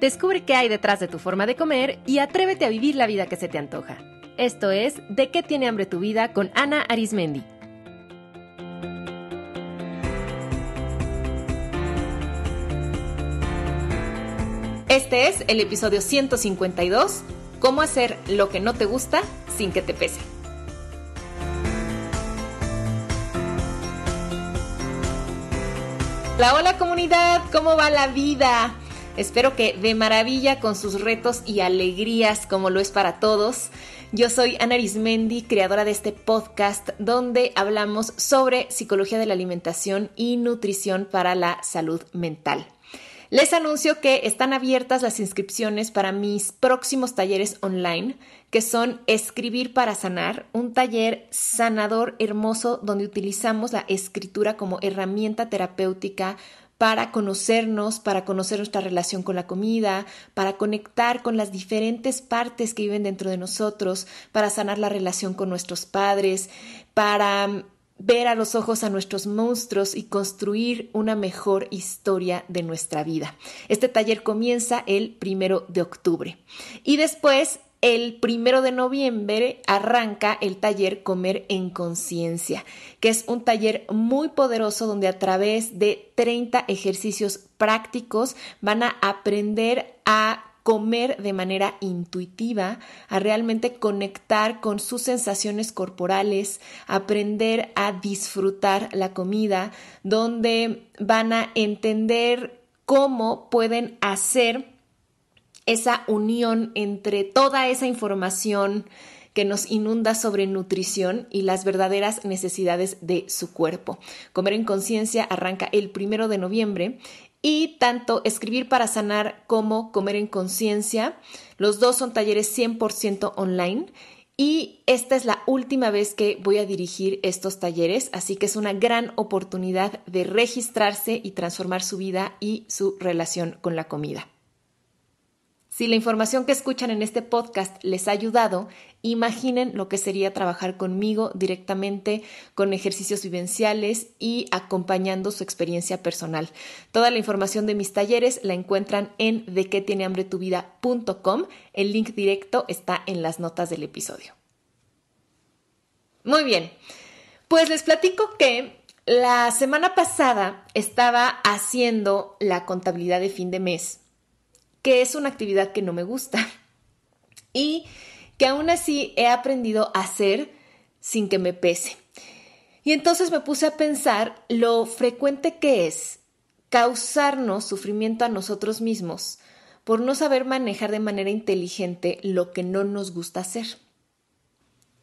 Descubre qué hay detrás de tu forma de comer y atrévete a vivir la vida que se te antoja. Esto es De qué tiene hambre tu vida con Ana Arismendi. Este es el episodio 152, cómo hacer lo que no te gusta sin que te pese. Hola, hola comunidad, ¿cómo va la vida? Espero que de maravilla con sus retos y alegrías como lo es para todos. Yo soy Ana Arismendi, creadora de este podcast donde hablamos sobre psicología de la alimentación y nutrición para la salud mental. Les anuncio que están abiertas las inscripciones para mis próximos talleres online, que son Escribir para Sanar, un taller sanador hermoso donde utilizamos la escritura como herramienta terapéutica para conocernos, para conocer nuestra relación con la comida, para conectar con las diferentes partes que viven dentro de nosotros, para sanar la relación con nuestros padres, para mm, ver a los ojos a nuestros monstruos y construir una mejor historia de nuestra vida. Este taller comienza el primero de octubre. Y después el primero de noviembre arranca el taller Comer en Conciencia, que es un taller muy poderoso donde a través de 30 ejercicios prácticos van a aprender a comer de manera intuitiva, a realmente conectar con sus sensaciones corporales, aprender a disfrutar la comida, donde van a entender cómo pueden hacer esa unión entre toda esa información que nos inunda sobre nutrición y las verdaderas necesidades de su cuerpo. Comer en conciencia arranca el primero de noviembre y tanto escribir para sanar como comer en conciencia, los dos son talleres 100% online. Y esta es la última vez que voy a dirigir estos talleres, así que es una gran oportunidad de registrarse y transformar su vida y su relación con la comida. Si la información que escuchan en este podcast les ha ayudado, imaginen lo que sería trabajar conmigo directamente con ejercicios vivenciales y acompañando su experiencia personal. Toda la información de mis talleres la encuentran en vida.com. El link directo está en las notas del episodio. Muy bien. Pues les platico que la semana pasada estaba haciendo la contabilidad de fin de mes que es una actividad que no me gusta y que aún así he aprendido a hacer sin que me pese. Y entonces me puse a pensar lo frecuente que es causarnos sufrimiento a nosotros mismos por no saber manejar de manera inteligente lo que no nos gusta hacer.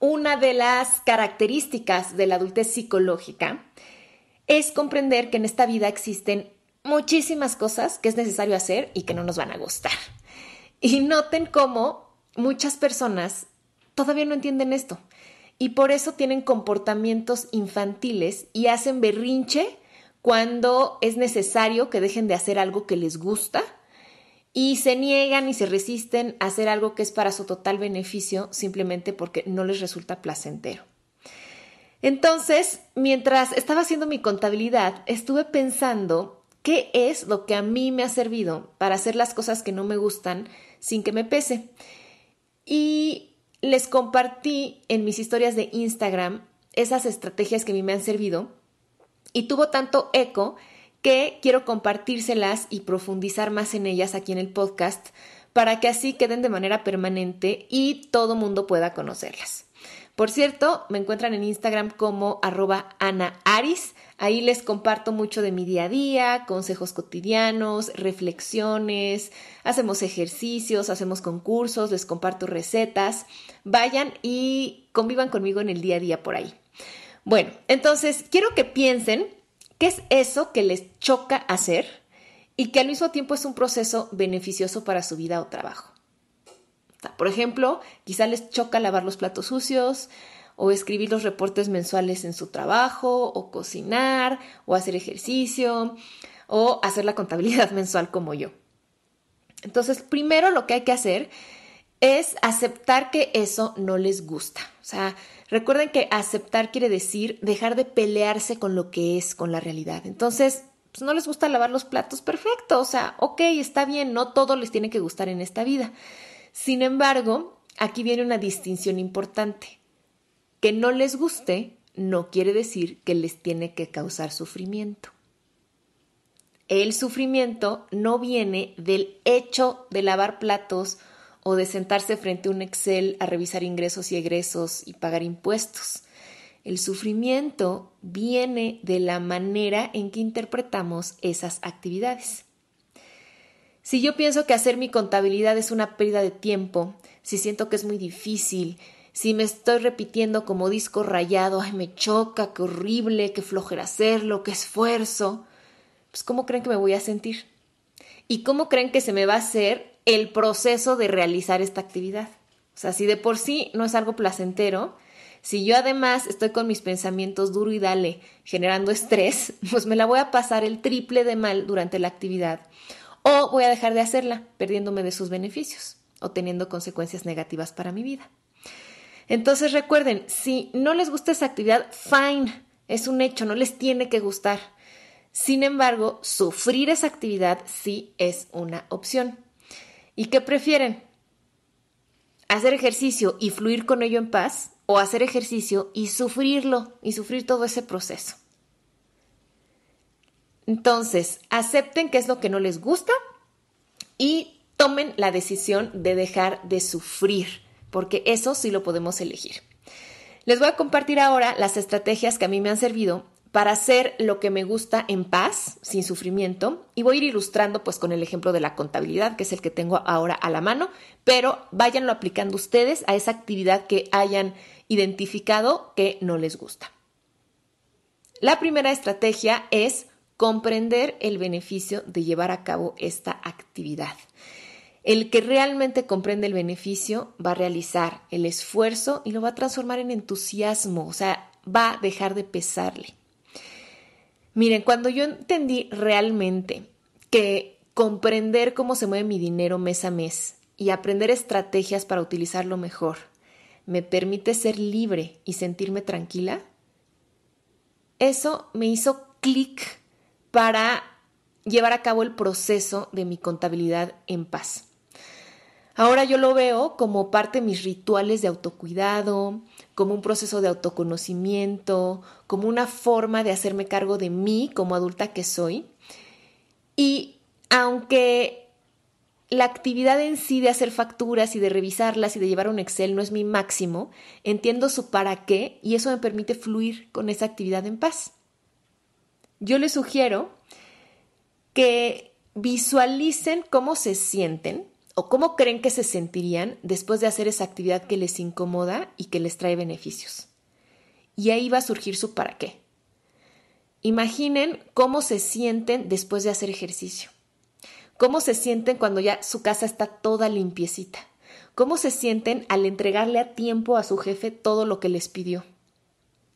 Una de las características de la adultez psicológica es comprender que en esta vida existen muchísimas cosas que es necesario hacer y que no nos van a gustar. Y noten cómo muchas personas todavía no entienden esto y por eso tienen comportamientos infantiles y hacen berrinche cuando es necesario que dejen de hacer algo que les gusta y se niegan y se resisten a hacer algo que es para su total beneficio simplemente porque no les resulta placentero. Entonces, mientras estaba haciendo mi contabilidad, estuve pensando ¿Qué es lo que a mí me ha servido para hacer las cosas que no me gustan sin que me pese? Y les compartí en mis historias de Instagram esas estrategias que a mí me han servido y tuvo tanto eco que quiero compartírselas y profundizar más en ellas aquí en el podcast para que así queden de manera permanente y todo mundo pueda conocerlas. Por cierto, me encuentran en Instagram como arroba Ana Ahí les comparto mucho de mi día a día, consejos cotidianos, reflexiones, hacemos ejercicios, hacemos concursos, les comparto recetas. Vayan y convivan conmigo en el día a día por ahí. Bueno, entonces quiero que piensen qué es eso que les choca hacer y que al mismo tiempo es un proceso beneficioso para su vida o trabajo. Por ejemplo, quizá les choca lavar los platos sucios, o escribir los reportes mensuales en su trabajo, o cocinar, o hacer ejercicio, o hacer la contabilidad mensual como yo. Entonces, primero lo que hay que hacer es aceptar que eso no les gusta. O sea, recuerden que aceptar quiere decir dejar de pelearse con lo que es, con la realidad. Entonces, pues, no les gusta lavar los platos, perfecto. O sea, ok, está bien, no todo les tiene que gustar en esta vida. Sin embargo, aquí viene una distinción importante. Que no les guste no quiere decir que les tiene que causar sufrimiento. El sufrimiento no viene del hecho de lavar platos o de sentarse frente a un Excel a revisar ingresos y egresos y pagar impuestos. El sufrimiento viene de la manera en que interpretamos esas actividades. Si yo pienso que hacer mi contabilidad es una pérdida de tiempo, si siento que es muy difícil, si me estoy repitiendo como disco rayado, ay, me choca, qué horrible, qué flojera hacerlo, qué esfuerzo, pues ¿cómo creen que me voy a sentir? ¿Y cómo creen que se me va a hacer el proceso de realizar esta actividad? O sea, si de por sí no es algo placentero, si yo además estoy con mis pensamientos duro y dale, generando estrés, pues me la voy a pasar el triple de mal durante la actividad o voy a dejar de hacerla, perdiéndome de sus beneficios o teniendo consecuencias negativas para mi vida. Entonces recuerden, si no les gusta esa actividad, fine, es un hecho, no les tiene que gustar. Sin embargo, sufrir esa actividad sí es una opción. ¿Y qué prefieren? ¿Hacer ejercicio y fluir con ello en paz o hacer ejercicio y sufrirlo y sufrir todo ese proceso? Entonces, acepten qué es lo que no les gusta y tomen la decisión de dejar de sufrir, porque eso sí lo podemos elegir. Les voy a compartir ahora las estrategias que a mí me han servido para hacer lo que me gusta en paz, sin sufrimiento, y voy a ir ilustrando pues con el ejemplo de la contabilidad, que es el que tengo ahora a la mano, pero váyanlo aplicando ustedes a esa actividad que hayan identificado que no les gusta. La primera estrategia es comprender el beneficio de llevar a cabo esta actividad. El que realmente comprende el beneficio va a realizar el esfuerzo y lo va a transformar en entusiasmo, o sea, va a dejar de pesarle. Miren, cuando yo entendí realmente que comprender cómo se mueve mi dinero mes a mes y aprender estrategias para utilizarlo mejor me permite ser libre y sentirme tranquila, eso me hizo clic para llevar a cabo el proceso de mi contabilidad en paz. Ahora yo lo veo como parte de mis rituales de autocuidado, como un proceso de autoconocimiento, como una forma de hacerme cargo de mí como adulta que soy. Y aunque la actividad en sí de hacer facturas y de revisarlas y de llevar un Excel no es mi máximo, entiendo su para qué y eso me permite fluir con esa actividad en paz yo les sugiero que visualicen cómo se sienten o cómo creen que se sentirían después de hacer esa actividad que les incomoda y que les trae beneficios. Y ahí va a surgir su para qué. Imaginen cómo se sienten después de hacer ejercicio. Cómo se sienten cuando ya su casa está toda limpiecita. Cómo se sienten al entregarle a tiempo a su jefe todo lo que les pidió.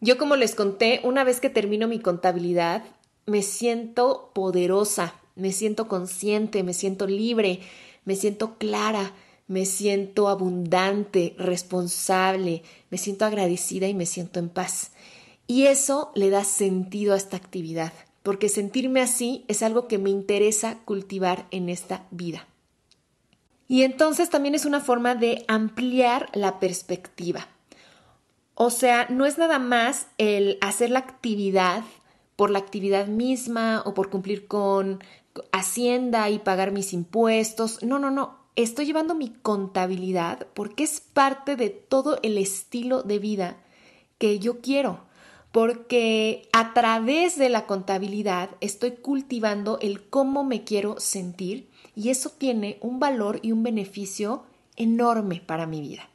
Yo como les conté, una vez que termino mi contabilidad me siento poderosa, me siento consciente, me siento libre, me siento clara, me siento abundante, responsable, me siento agradecida y me siento en paz. Y eso le da sentido a esta actividad, porque sentirme así es algo que me interesa cultivar en esta vida. Y entonces también es una forma de ampliar la perspectiva. O sea, no es nada más el hacer la actividad por la actividad misma o por cumplir con Hacienda y pagar mis impuestos. No, no, no. Estoy llevando mi contabilidad porque es parte de todo el estilo de vida que yo quiero. Porque a través de la contabilidad estoy cultivando el cómo me quiero sentir y eso tiene un valor y un beneficio enorme para mi vida.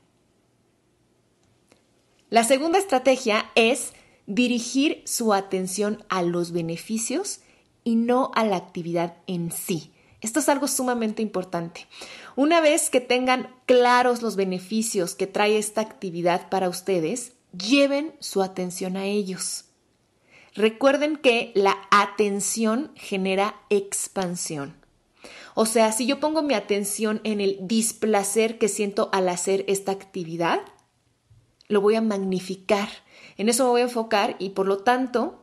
La segunda estrategia es dirigir su atención a los beneficios y no a la actividad en sí. Esto es algo sumamente importante. Una vez que tengan claros los beneficios que trae esta actividad para ustedes, lleven su atención a ellos. Recuerden que la atención genera expansión. O sea, si yo pongo mi atención en el displacer que siento al hacer esta actividad, lo voy a magnificar en eso me voy a enfocar y por lo tanto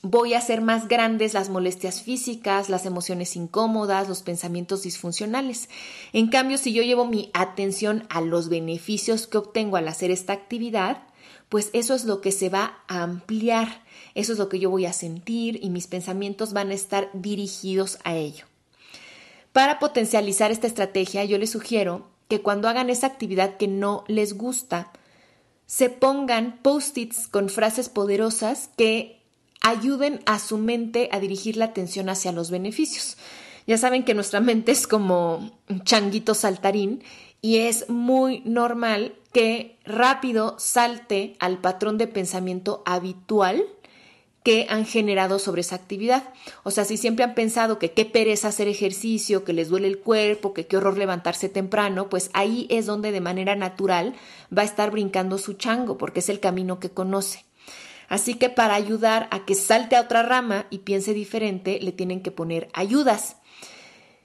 voy a hacer más grandes las molestias físicas, las emociones incómodas, los pensamientos disfuncionales. En cambio, si yo llevo mi atención a los beneficios que obtengo al hacer esta actividad, pues eso es lo que se va a ampliar, eso es lo que yo voy a sentir y mis pensamientos van a estar dirigidos a ello. Para potencializar esta estrategia, yo les sugiero que cuando hagan esa actividad que no les gusta, se pongan post-its con frases poderosas que ayuden a su mente a dirigir la atención hacia los beneficios. Ya saben que nuestra mente es como un changuito saltarín y es muy normal que rápido salte al patrón de pensamiento habitual que han generado sobre esa actividad. O sea, si siempre han pensado que qué pereza hacer ejercicio, que les duele el cuerpo, que qué horror levantarse temprano, pues ahí es donde de manera natural va a estar brincando su chango, porque es el camino que conoce. Así que para ayudar a que salte a otra rama y piense diferente, le tienen que poner ayudas.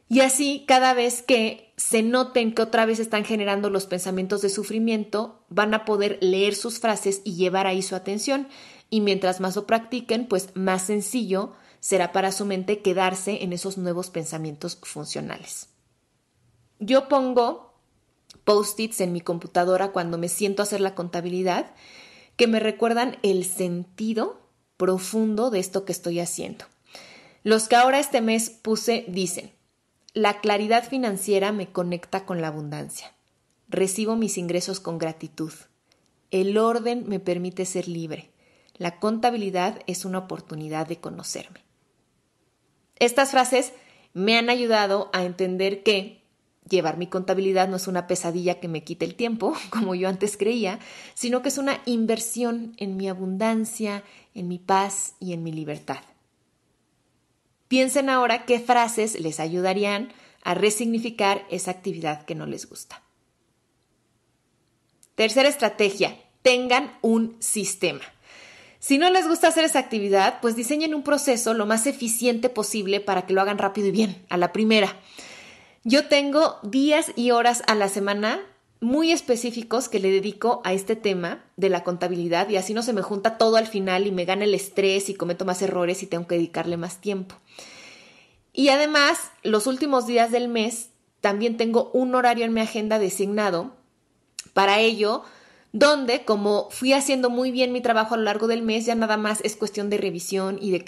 Y así, cada vez que se noten que otra vez están generando los pensamientos de sufrimiento, van a poder leer sus frases y llevar ahí su atención y mientras más lo practiquen, pues más sencillo será para su mente quedarse en esos nuevos pensamientos funcionales. Yo pongo post-its en mi computadora cuando me siento a hacer la contabilidad que me recuerdan el sentido profundo de esto que estoy haciendo. Los que ahora este mes puse dicen, la claridad financiera me conecta con la abundancia. Recibo mis ingresos con gratitud. El orden me permite ser libre. La contabilidad es una oportunidad de conocerme. Estas frases me han ayudado a entender que llevar mi contabilidad no es una pesadilla que me quite el tiempo, como yo antes creía, sino que es una inversión en mi abundancia, en mi paz y en mi libertad. Piensen ahora qué frases les ayudarían a resignificar esa actividad que no les gusta. Tercera estrategia, tengan un sistema. Si no les gusta hacer esa actividad, pues diseñen un proceso lo más eficiente posible para que lo hagan rápido y bien, a la primera. Yo tengo días y horas a la semana muy específicos que le dedico a este tema de la contabilidad y así no se me junta todo al final y me gana el estrés y cometo más errores y tengo que dedicarle más tiempo. Y además, los últimos días del mes también tengo un horario en mi agenda designado. Para ello, donde como fui haciendo muy bien mi trabajo a lo largo del mes, ya nada más es cuestión de revisión y de,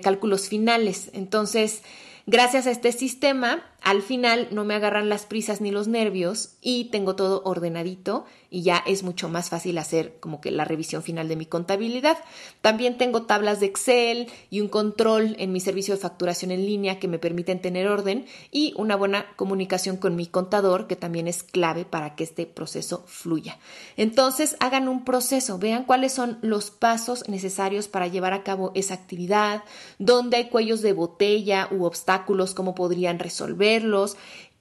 cálculos finales. Entonces, gracias a este sistema, al final no me agarran las prisas ni los nervios y tengo todo ordenadito y ya es mucho más fácil hacer como que la revisión final de mi contabilidad. También tengo tablas de Excel y un control en mi servicio de facturación en línea que me permiten tener orden y una buena comunicación con mi contador que también es clave para que este proceso fluya. Entonces hagan un proceso, vean cuáles son los pasos necesarios para llevar a cabo esa actividad, dónde hay cuellos de botella u obstáculos, cómo podrían resolver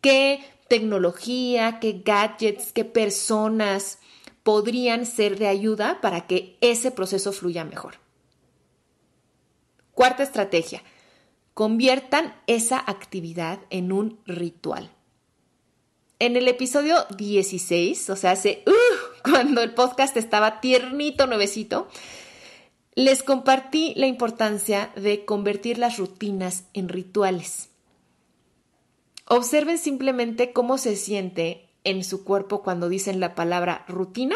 qué tecnología, qué gadgets, qué personas podrían ser de ayuda para que ese proceso fluya mejor. Cuarta estrategia, conviertan esa actividad en un ritual. En el episodio 16, o sea, hace, uh, cuando el podcast estaba tiernito, nuevecito, les compartí la importancia de convertir las rutinas en rituales. Observen simplemente cómo se siente en su cuerpo cuando dicen la palabra rutina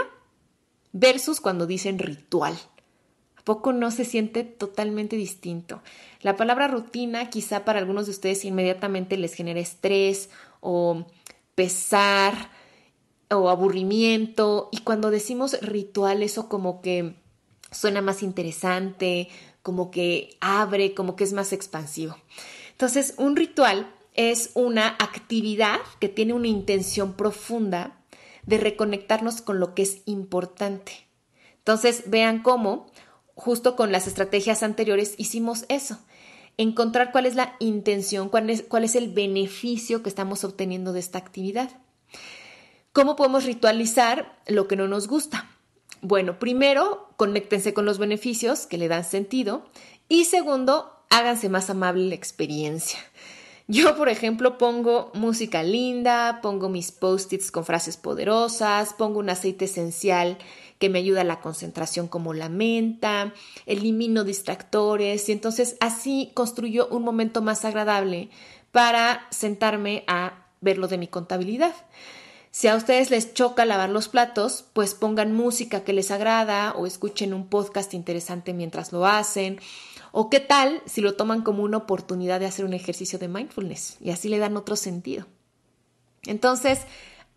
versus cuando dicen ritual. ¿A poco no se siente totalmente distinto? La palabra rutina quizá para algunos de ustedes inmediatamente les genera estrés o pesar o aburrimiento y cuando decimos ritual eso como que suena más interesante, como que abre, como que es más expansivo. Entonces, un ritual es una actividad que tiene una intención profunda de reconectarnos con lo que es importante. Entonces, vean cómo, justo con las estrategias anteriores, hicimos eso. Encontrar cuál es la intención, cuál es, cuál es el beneficio que estamos obteniendo de esta actividad. ¿Cómo podemos ritualizar lo que no nos gusta? Bueno, primero, conéctense con los beneficios que le dan sentido y segundo, háganse más amable la experiencia. Yo, por ejemplo, pongo música linda, pongo mis post-its con frases poderosas, pongo un aceite esencial que me ayuda a la concentración como la menta, elimino distractores y entonces así construyo un momento más agradable para sentarme a ver lo de mi contabilidad. Si a ustedes les choca lavar los platos, pues pongan música que les agrada o escuchen un podcast interesante mientras lo hacen. O qué tal si lo toman como una oportunidad de hacer un ejercicio de mindfulness y así le dan otro sentido. Entonces,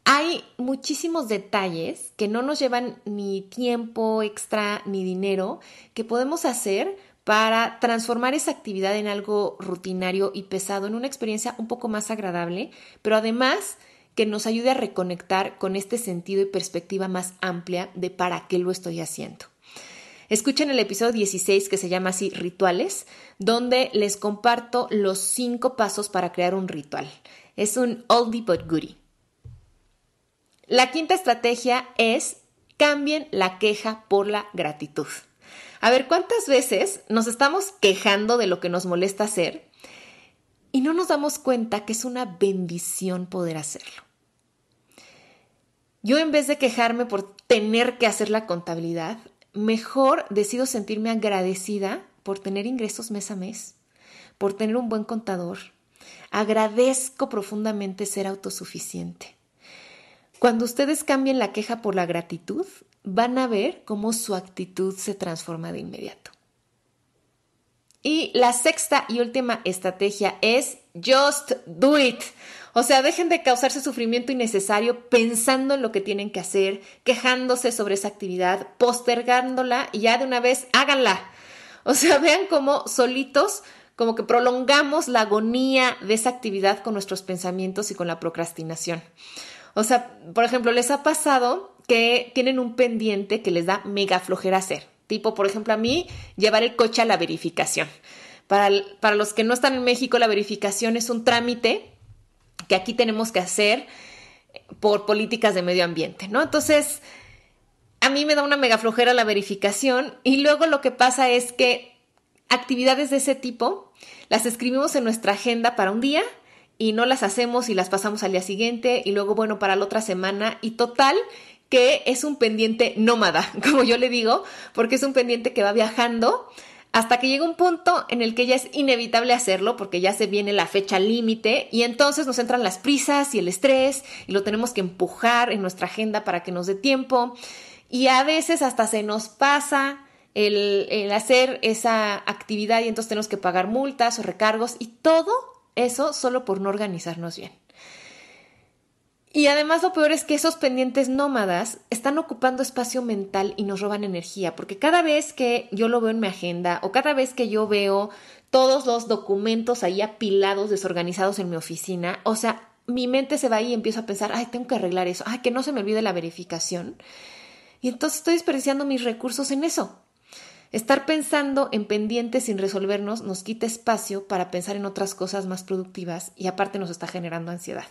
hay muchísimos detalles que no nos llevan ni tiempo extra ni dinero que podemos hacer para transformar esa actividad en algo rutinario y pesado, en una experiencia un poco más agradable, pero además que nos ayude a reconectar con este sentido y perspectiva más amplia de para qué lo estoy haciendo. Escuchen el episodio 16 que se llama así Rituales, donde les comparto los cinco pasos para crear un ritual. Es un oldie but goodie. La quinta estrategia es cambien la queja por la gratitud. A ver, ¿cuántas veces nos estamos quejando de lo que nos molesta hacer y no nos damos cuenta que es una bendición poder hacerlo. Yo en vez de quejarme por tener que hacer la contabilidad, mejor decido sentirme agradecida por tener ingresos mes a mes, por tener un buen contador. Agradezco profundamente ser autosuficiente. Cuando ustedes cambien la queja por la gratitud, van a ver cómo su actitud se transforma de inmediato. Y la sexta y última estrategia es just do it. O sea, dejen de causarse sufrimiento innecesario pensando en lo que tienen que hacer, quejándose sobre esa actividad, postergándola y ya de una vez háganla. O sea, vean cómo solitos, como que prolongamos la agonía de esa actividad con nuestros pensamientos y con la procrastinación. O sea, por ejemplo, les ha pasado que tienen un pendiente que les da mega flojera hacer. Tipo, por ejemplo, a mí llevar el coche a la verificación. Para, los que no están en México, la verificación es un trámite que aquí tenemos que hacer eh, por políticas de medio ambiente, ¿no? Entonces, a mí me da una mega flojera la verificación y luego lo que pasa es que actividades de ese tipo las escribimos en nuestra agenda para un día y no las hacemos y las pasamos al día siguiente y luego, bueno, para la otra semana y total, que es un pendiente nómada, como yo le digo, porque es un pendiente que va viajando hasta que llega un punto en el que ya es inevitable hacerlo porque ya se viene la fecha límite y entonces nos entran las prisas y el estrés y lo tenemos que empujar en nuestra agenda para que nos dé tiempo y a veces hasta se nos pasa el, el hacer esa actividad y entonces tenemos que pagar multas o recargos y todo eso solo por no organizarnos bien. Y además lo peor es que esos pendientes nómadas están ocupando espacio mental y nos roban energía, porque cada vez que yo lo veo en mi agenda o cada vez que yo veo todos los documentos ahí apilados, desorganizados en mi oficina, o sea, mi mente se va ahí y empiezo a pensar, ay, tengo que arreglar eso, ay, que no se me olvide la verificación. Y entonces estoy desperdiciando mis recursos en eso. Estar pensando en pendientes sin resolvernos nos quita espacio para pensar en otras cosas más productivas y aparte nos está generando ansiedad.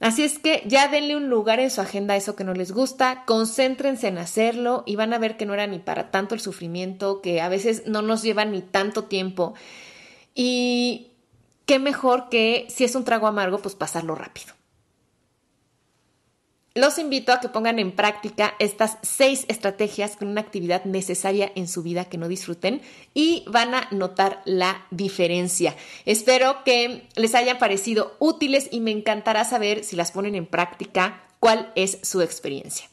Así es que ya denle un lugar en su agenda a eso que no les gusta, concéntrense en hacerlo y van a ver que no era ni para tanto el sufrimiento, que a veces no nos lleva ni tanto tiempo. Y qué mejor que si es un trago amargo, pues pasarlo rápido. Los invito a que pongan en práctica estas seis estrategias con una actividad necesaria en su vida que no disfruten y van a notar la diferencia. Espero que les hayan parecido útiles y me encantará saber si las ponen en práctica, cuál es su experiencia.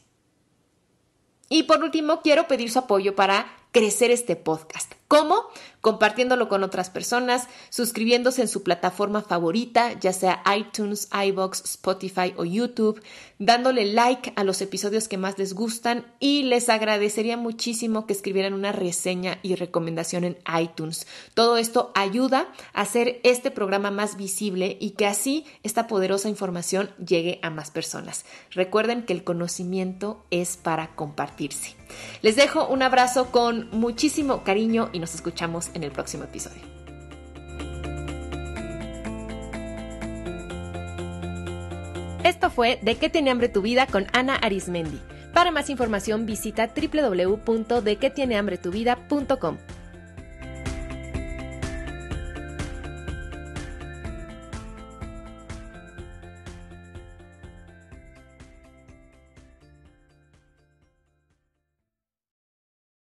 Y por último, quiero pedir su apoyo para crecer este podcast. ¿Cómo? Compartiéndolo con otras personas, suscribiéndose en su plataforma favorita, ya sea iTunes, iBox, Spotify o YouTube, dándole like a los episodios que más les gustan y les agradecería muchísimo que escribieran una reseña y recomendación en iTunes. Todo esto ayuda a hacer este programa más visible y que así esta poderosa información llegue a más personas. Recuerden que el conocimiento es para compartirse. Les dejo un abrazo con muchísimo cariño y nos escuchamos en el próximo episodio. Esto fue De qué tiene hambre tu vida con Ana Arismendi. Para más información visita www.dequetienehambretuvida.com.